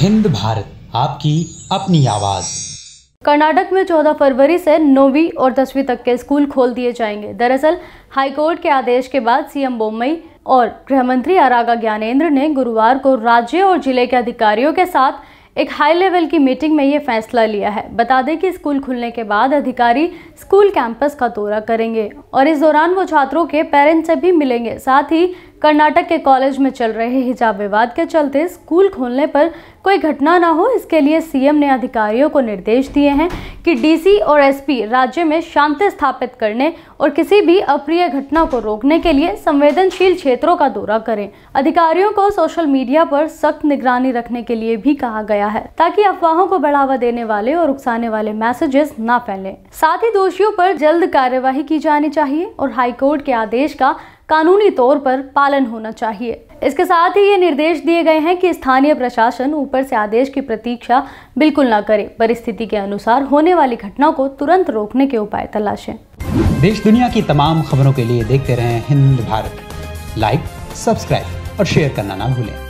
हिंद भारत आपकी अपनी आवाज़ कर्नाटक में 14 फरवरी से नौवीं और दसवीं तक के स्कूल खोल दिए जाएंगे दरअसल हाईकोर्ट के आदेश के बाद सीएम बोम्बई और गृह मंत्री आरागा ज्ञानेंद्र ने गुरुवार को राज्य और जिले के अधिकारियों के साथ एक हाई लेवल की मीटिंग में ये फैसला लिया है बता दें कि स्कूल खुलने के बाद अधिकारी स्कूल कैंपस का दौरा करेंगे और इस दौरान वो छात्रों के पेरेंट्स से भी मिलेंगे साथ ही कर्नाटक के कॉलेज में चल रहे हिजाब विवाद के चलते स्कूल खोलने पर कोई घटना ना हो इसके लिए सीएम ने अधिकारियों को निर्देश दिए हैं कि डीसी और एसपी राज्य में शांति स्थापित करने और किसी भी अप्रिय घटना को रोकने के लिए संवेदनशील क्षेत्रों का दौरा करें अधिकारियों को सोशल मीडिया पर सख्त निगरानी रखने के लिए भी कहा गया है ताकि अफवाहों को बढ़ावा देने वाले और उकसाने वाले मैसेजेस न फैले साथ ही दोषियों पर जल्द कार्यवाही की जानी चाहिए और हाईकोर्ट के आदेश का कानूनी तौर पर पालन होना चाहिए इसके साथ ही ये निर्देश दिए गए हैं कि स्थानीय प्रशासन ऊपर से आदेश की प्रतीक्षा बिल्कुल न करे परिस्थिति के अनुसार होने वाली घटना को तुरंत रोकने के उपाय तलाशे देश दुनिया की तमाम खबरों के लिए देखते रहे हिंद भारत लाइक सब्सक्राइब और शेयर करना ना भूलें